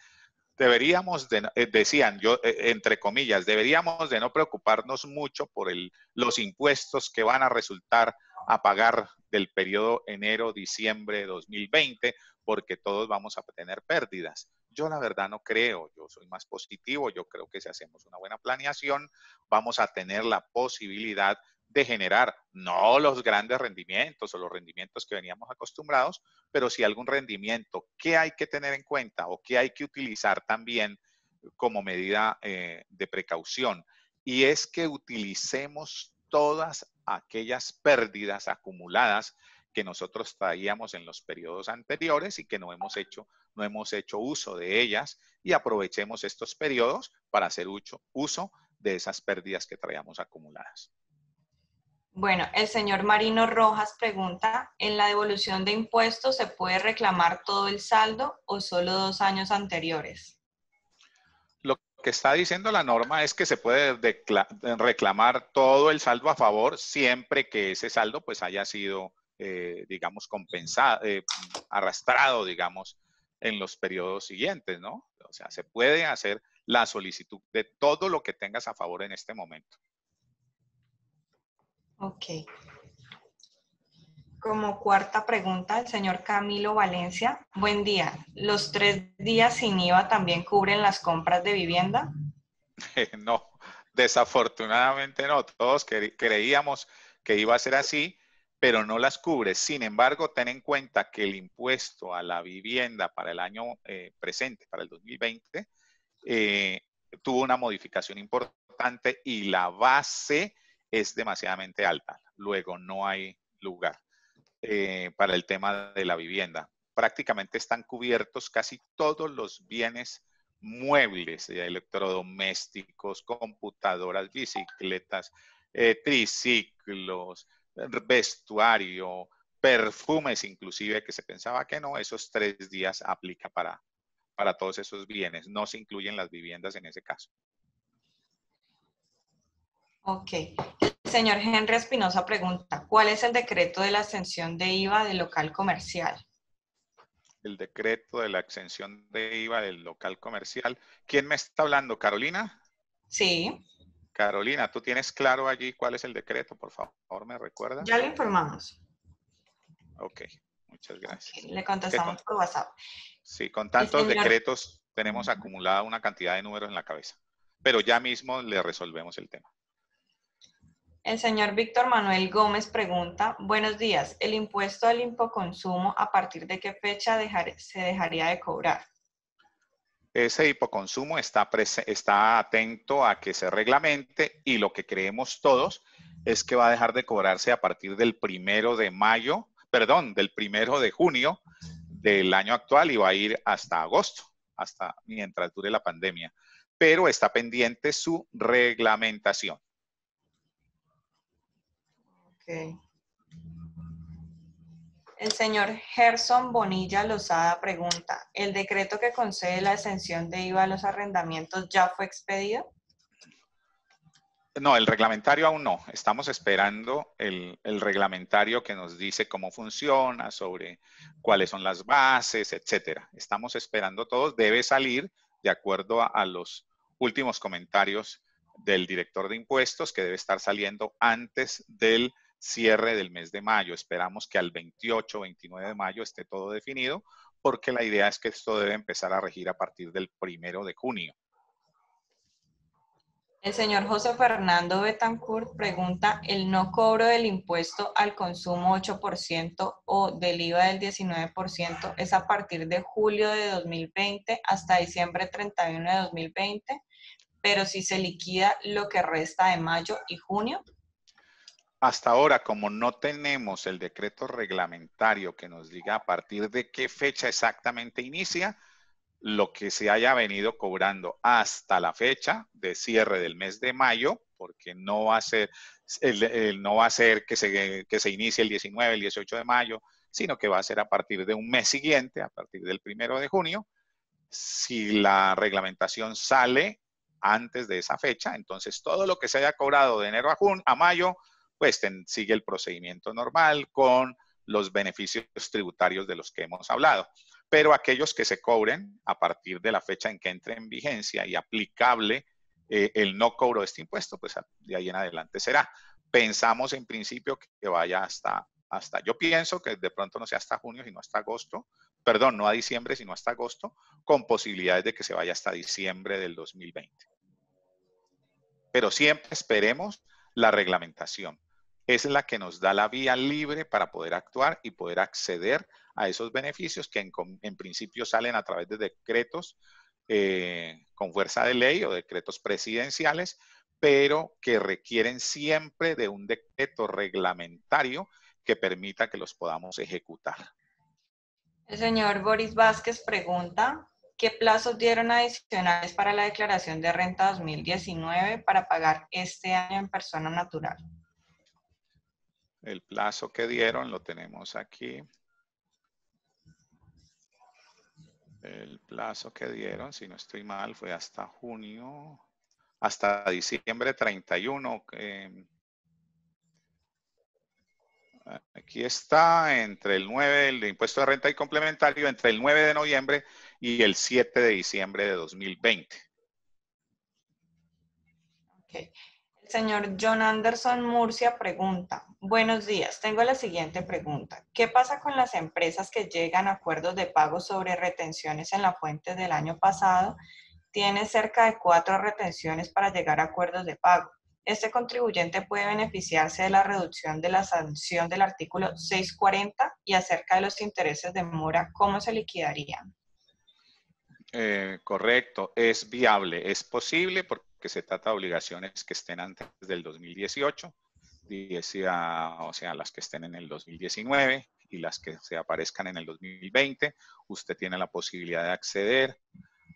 deberíamos, eh, decían yo, eh, eh, entre comillas, deberíamos de no preocuparnos mucho por el, los impuestos que van a resultar a pagar del periodo enero-diciembre de 2020, porque todos vamos a tener pérdidas. Yo la verdad no creo, yo soy más positivo, yo creo que si hacemos una buena planeación, vamos a tener la posibilidad de generar, no los grandes rendimientos o los rendimientos que veníamos acostumbrados, pero si algún rendimiento. que hay que tener en cuenta o que hay que utilizar también como medida eh, de precaución? Y es que utilicemos todas aquellas pérdidas acumuladas que nosotros traíamos en los periodos anteriores y que no hemos hecho, no hemos hecho uso de ellas y aprovechemos estos periodos para hacer uso de esas pérdidas que traíamos acumuladas. Bueno, el señor Marino Rojas pregunta, ¿en la devolución de impuestos se puede reclamar todo el saldo o solo dos años anteriores? Lo que está diciendo la norma es que se puede reclamar todo el saldo a favor siempre que ese saldo pues haya sido, eh, digamos, compensado, eh, arrastrado, digamos, en los periodos siguientes, ¿no? O sea, se puede hacer la solicitud de todo lo que tengas a favor en este momento. Ok. Como cuarta pregunta, el señor Camilo Valencia. Buen día. ¿Los tres días sin IVA también cubren las compras de vivienda? No, desafortunadamente no. Todos creíamos que iba a ser así, pero no las cubre. Sin embargo, ten en cuenta que el impuesto a la vivienda para el año eh, presente, para el 2020, eh, tuvo una modificación importante y la base es demasiadamente alta. Luego no hay lugar eh, para el tema de la vivienda. Prácticamente están cubiertos casi todos los bienes muebles, eh, electrodomésticos, computadoras, bicicletas, eh, triciclos, vestuario, perfumes inclusive, que se pensaba que no, esos tres días aplica para, para todos esos bienes. No se incluyen las viviendas en ese caso. Ok. El señor Henry Espinosa pregunta, ¿cuál es el decreto de la exención de IVA del local comercial? El decreto de la exención de IVA del local comercial. ¿Quién me está hablando? ¿Carolina? Sí. Carolina, ¿tú tienes claro allí cuál es el decreto? Por favor, ¿me recuerda? Ya lo informamos. Ok, muchas gracias. le contestamos por WhatsApp. Sí, con tantos decretos tenemos acumulada una cantidad de números en la cabeza. Pero ya mismo le resolvemos el tema. El señor Víctor Manuel Gómez pregunta, buenos días, ¿el impuesto al hipoconsumo a partir de qué fecha se dejaría de cobrar? Ese hipoconsumo está, está atento a que se reglamente y lo que creemos todos es que va a dejar de cobrarse a partir del primero de mayo, perdón, del primero de junio del año actual y va a ir hasta agosto, hasta mientras dure la pandemia. Pero está pendiente su reglamentación. El señor Gerson Bonilla Lozada pregunta, ¿el decreto que concede la exención de IVA a los arrendamientos ya fue expedido? No, el reglamentario aún no. Estamos esperando el, reglamentario que nos dice cómo funciona, sobre cuáles son las bases, etcétera. Estamos esperando todos. Debe salir de acuerdo a los últimos comentarios del director de impuestos, que debe estar saliendo antes del cierre del mes de mayo. Esperamos que al 28, 29 de mayo esté todo definido, porque la idea es que esto debe empezar a regir a partir del primero de junio. El señor José Fernando Betancourt pregunta, ¿el no cobro del impuesto al consumo 8% o del IVA del 19% es a partir de julio de 2020 hasta diciembre 31 de 2020? Pero si se liquida lo que resta de mayo y junio hasta ahora, como no tenemos el decreto reglamentario que nos diga a partir de qué fecha exactamente inicia, lo que se haya venido cobrando hasta la fecha de cierre del mes de mayo, porque no va a ser, que, se, inicie el 19, el 18 de mayo, sino que va a ser a partir de un mes siguiente, a partir del primero de junio. Si la reglamentación sale antes de esa fecha, entonces todo lo que se haya cobrado de enero a, junio, a mayo pues sigue el procedimiento normal con los beneficios tributarios de los que hemos hablado. Pero aquellos que se cobren a partir de la fecha en que entre en vigencia y aplicable eh, el no cobro de este impuesto, pues de ahí en adelante será. Pensamos en principio que vaya hasta, hasta, yo pienso que de pronto no sea hasta junio, sino hasta agosto, perdón, no a diciembre, sino hasta agosto, con posibilidades de que se vaya hasta diciembre del 2020. Pero siempre esperemos la reglamentación es la que nos da la vía libre para poder actuar y poder acceder a esos beneficios que en, principio salen a través de decretos eh, con fuerza de ley o decretos presidenciales, pero que requieren siempre de un decreto reglamentario que permita que los podamos ejecutar. El señor Boris Vázquez pregunta, ¿qué plazos dieron adicionales para la declaración de renta 2019 para pagar este año en persona natural? El plazo que dieron lo tenemos aquí. El plazo que dieron, si no estoy mal, fue hasta junio, hasta diciembre 31. Em, aquí está entre el 9, el impuesto de renta y complementario, entre el 9 de noviembre y el 7 de diciembre de 2020. Okay señor John Anderson Murcia pregunta, buenos días, tengo la siguiente pregunta. ¿Qué pasa con las empresas que llegan a acuerdos de pago sobre retenciones en la fuente del año pasado? Tiene cerca de cuatro retenciones para llegar a acuerdos de pago. Este contribuyente puede beneficiarse de la reducción de la sanción del artículo 640 y acerca de los intereses de mora, ¿cómo se liquidarían? Eh, correcto, es viable, es posible porque que se trata de obligaciones que estén antes del 2018, o sea, las que estén en el 2019 y las que se aparezcan en el 2020, usted tiene la posibilidad de acceder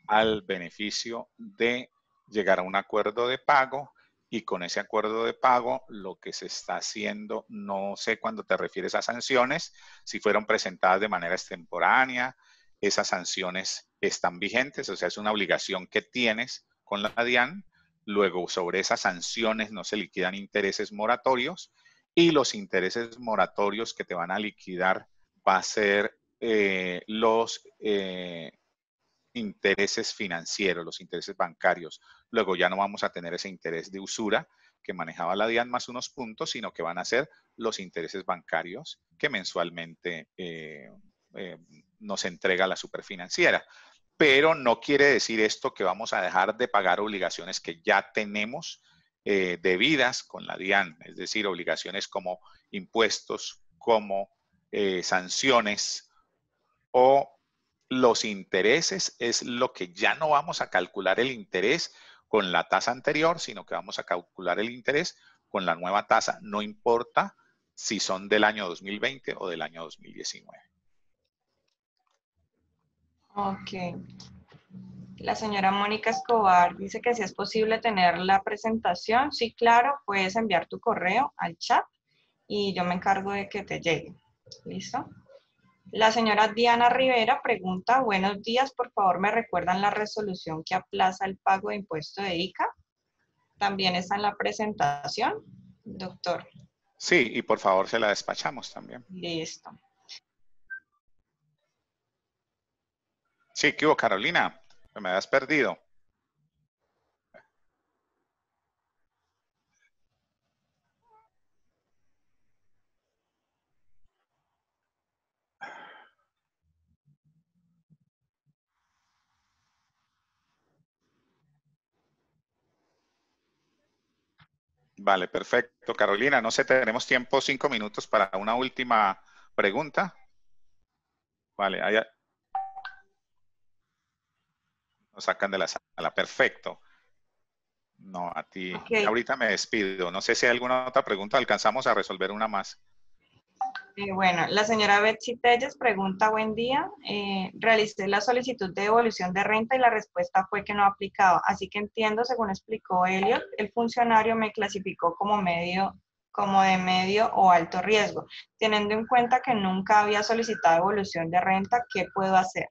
al beneficio de llegar a un acuerdo de pago y con ese acuerdo de pago lo que se está haciendo, no sé cuándo te refieres a sanciones, si fueron presentadas de manera extemporánea, esas sanciones están vigentes, o sea, es una obligación que tienes con la DIAN Luego, sobre esas sanciones no se liquidan intereses moratorios y los intereses moratorios que te van a liquidar va a ser eh, los eh, intereses financieros, los intereses bancarios. Luego ya no vamos a tener ese interés de usura que manejaba la DIAN más unos puntos, sino que van a ser los intereses bancarios que mensualmente eh, nos entrega la superfinanciera pero no quiere decir esto que vamos a dejar de pagar obligaciones que ya tenemos eh, debidas con la DIAN, es decir, obligaciones como impuestos, como eh, sanciones o los intereses, es lo que ya no vamos a calcular el interés con la tasa anterior, sino que vamos a calcular el interés con la nueva tasa, no importa si son del año 2020 o del año 2019. Ok. La señora Mónica Escobar dice que si es posible tener la presentación, sí, claro, puedes enviar tu correo al chat y yo me encargo de que te llegue. ¿Listo? La señora Diana Rivera pregunta, buenos días, por favor me recuerdan la resolución que aplaza el pago de impuesto de ICA. También está en la presentación, doctor. Sí, y por favor se la despachamos también. Listo. Sí, ¿qué hubo, Carolina? Me has perdido. Vale, perfecto. Carolina, no sé, tenemos tiempo, cinco minutos para una última pregunta. Vale, hay, nos sacan de la sala. Perfecto. No, a ti. Ahorita me despido. No sé si hay alguna otra pregunta. Alcanzamos a resolver una más. Eh, bueno, la señora Betsy Telles pregunta, buen día. Eh, realicé la solicitud de devolución de renta y la respuesta fue que no aplicaba. Así que entiendo, según explicó Elliot, el funcionario me clasificó como medio como de medio o alto riesgo. Teniendo en cuenta que nunca había solicitado devolución de renta, ¿qué puedo hacer?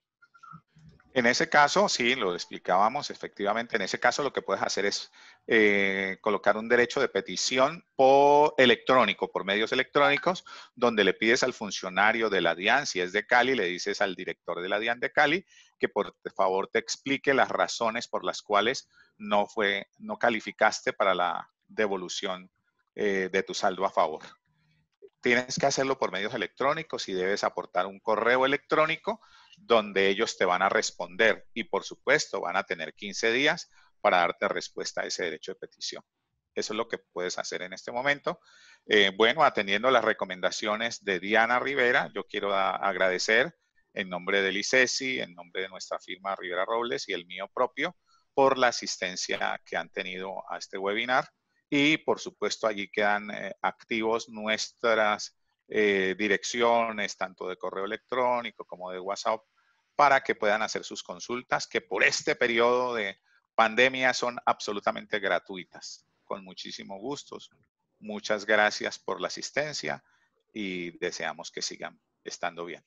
En ese caso, sí, lo explicábamos, efectivamente, en ese caso lo que puedes hacer es eh, colocar un derecho de petición por electrónico, por medios electrónicos, donde le pides al funcionario de la DIAN, si es de Cali, le dices al director de la DIAN de Cali que por favor te explique las razones por las cuales no, fue, no calificaste para la devolución eh, de tu saldo a favor. Tienes que hacerlo por medios electrónicos y debes aportar un correo electrónico donde ellos te van a responder y por supuesto van a tener 15 días para darte respuesta a ese derecho de petición. Eso es lo que puedes hacer en este momento. Eh, bueno, atendiendo las recomendaciones de Diana Rivera, yo quiero agradecer en nombre del ICESI, e en nombre de nuestra firma Rivera Robles y el mío propio, por la asistencia que han tenido a este webinar. Y por supuesto, allí quedan eh, activos nuestras eh, direcciones, tanto de correo electrónico como de WhatsApp, para que puedan hacer sus consultas, que por este periodo de pandemia son absolutamente gratuitas. Con muchísimo gusto. Muchas gracias por la asistencia y deseamos que sigan estando bien.